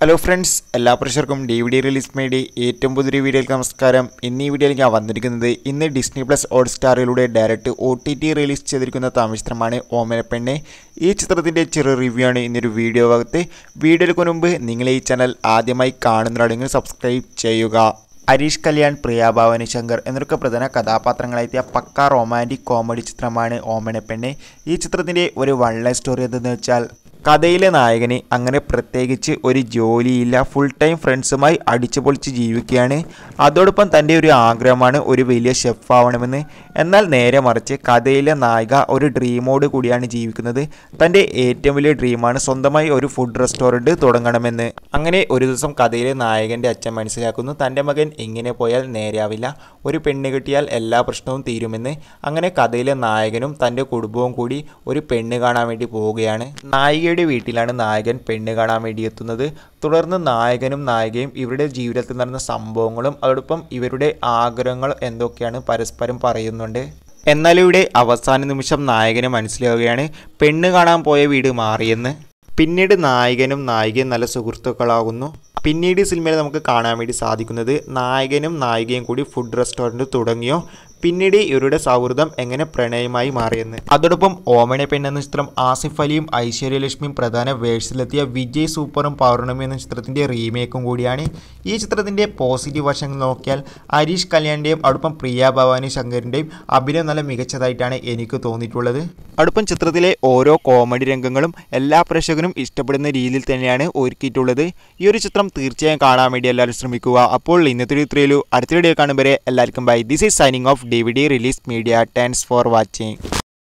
hello friends എല്ലാ പ്രേക്ഷർക്കും D V D release media ഏറ്റവും പുതിയൊരു വീഡിയോയിലേക്ക് നമസ്കാരം ഇന്ന് ഈ വീഡിയോയിൽ ഞാൻ വന്നിരിക്കുന്നത് ഇന്ന് ഡിസ്നി പ്ലസ് ഹോട്ട് സ്റ്റാറിലൂടെ direct O T T release ചെയ്തിരിക്കുന്ന തമിഴ് ചിത്രമാണ് പെണ്ണെ ഈ ചിത്രത്തിൻ്റെ ചെറിയ റിവ്യൂ ആണ് ഇന്നൊരു വീഡിയോ ഭാഗത്ത് വീഡിയോയ്ക്ക് മുൻപ് നിങ്ങൾ ഈ ചാനൽ ആദ്യമായി കാണുന്നവരാണെങ്കിൽ സബ്സ്ക്രൈബ് ചെയ്യുക ഹരീഷ് കല്യാൺ പ്രിയ ഭവാനി ശങ്കർ എന്നൊക്കെ പ്രധാന കഥാപാത്രങ്ങളെത്തിയ പക്ക റൊമാൻറ്റിക് കോമഡി ചിത്രമാണ് പെണ്ണെ ഈ ചിത്രത്തിൻ്റെ ഒരു വൺ ലൈൻ സ്റ്റോറി എന്തെന്ന് വെച്ചാൽ കഥയിലെ നായകന് അങ്ങനെ പ്രത്യേകിച്ച് ഒരു ജോലിയില്ല ഫുൾ ടൈം ഫ്രണ്ട്സുമായി പൊളിച്ച് ജീവിക്കുകയാണ് അതോടൊപ്പം തൻ്റെ ഒരു ആഗ്രഹമാണ് ഒരു വലിയ ഷെഫ് ആവണമെന്ന് എന്നാൽ നേരെ മറിച്ച് കഥയിലെ നായിക ഒരു ഡ്രീമോട് കൂടിയാണ് ജീവിക്കുന്നത് തൻ്റെ ഏറ്റവും വലിയ ഡ്രീമാണ് സ്വന്തമായി ഒരു ഫുഡ് റെസ്റ്റോറൻറ്റ് തുടങ്ങണമെന്ന് അങ്ങനെ ഒരു ദിവസം കഥയിലെ നായകൻ്റെ അച്ഛൻ മനസ്സിലാക്കുന്നു തൻ്റെ മകൻ ഇങ്ങനെ പോയാൽ നേരെയാവില്ല ഒരു പെണ്ണ് കിട്ടിയാൽ എല്ലാ പ്രശ്നവും തീരുമെന്ന് അങ്ങനെ കഥയിലെ നായകനും തൻ്റെ കുടുംബവും കൂടി ഒരു പെണ്ണ് കാണാൻ വേണ്ടി പോവുകയാണ് നായികയുടെ പെൺകുട്ടിയുടെ വീട്ടിലാണ് നായകൻ പെണ്ണ് കാണാൻ വേണ്ടി എത്തുന്നത് തുടർന്ന് നായകനും നായികയും ഇവരുടെ ജീവിതത്തിൽ നടന്ന സംഭവങ്ങളും അതോടൊപ്പം ഇവരുടെ ആഗ്രഹങ്ങൾ എന്തൊക്കെയാണ് പരസ്പരം പറയുന്നുണ്ട് എന്നാൽ ഇവിടെ അവസാന നിമിഷം നായകന് മനസ്സിലാവുകയാണ് പെണ്ണ് കാണാൻ പോയ വീട് മാറിയെന്ന് പിന്നീട് നായകനും നായികയും നല്ല സുഹൃത്തുക്കളാകുന്നു പിന്നീട് സിനിമയിൽ നമുക്ക് കാണാൻ വേണ്ടി സാധിക്കുന്നത് നായകനും നായികയും കൂടി ഫുഡ് റെസ്റ്റോറൻറ്റ് തുടങ്ങിയോ പിന്നീട് ഇവരുടെ സൗഹൃദം എങ്ങനെ പ്രണയമായി മാറിയെന്ന് അതോടൊപ്പം പെൺ എന്ന ചിത്രം ആസിഫ് അലിയും ഐശ്വര്യലക്ഷ്മിയും പ്രധാന വേഴ്സിലെത്തിയ വിജയ് സൂപ്പറും പൗർണമി എന്ന ചിത്രത്തിൻ്റെ റീമേക്കും കൂടിയാണ് ഈ ചിത്രത്തിൻ്റെ പോസിറ്റീവ് വശങ്ങൾ നോക്കിയാൽ ഹരീഷ് കല്യാണിൻ്റെയും അടുപ്പം പ്രിയ ഭവാനി ശങ്കറിൻ്റെയും അഭിനയം നല്ല മികച്ചതായിട്ടാണ് എനിക്ക് തോന്നിയിട്ടുള്ളത് അടുപ്പം ചിത്രത്തിലെ ഓരോ കോമഡി രംഗങ്ങളും എല്ലാ പ്രേക്ഷകരും ഇഷ്ടപ്പെടുന്ന രീതിയിൽ തന്നെയാണ് ഒരുക്കിയിട്ടുള്ളത് ഈ ഒരു ചിത്രം മാത്രം തീർച്ചയായും കാണാൻ വേണ്ടി എല്ലാവരും ശ്രമിക്കുക അപ്പോൾ ഇന്നത്തെ ഇത്രയുള്ളൂ അടുത്ത വീഡിയോ കാണുമ്പോൾ എല്ലാവർക്കും bye this is signing off D V D release media thanks for watching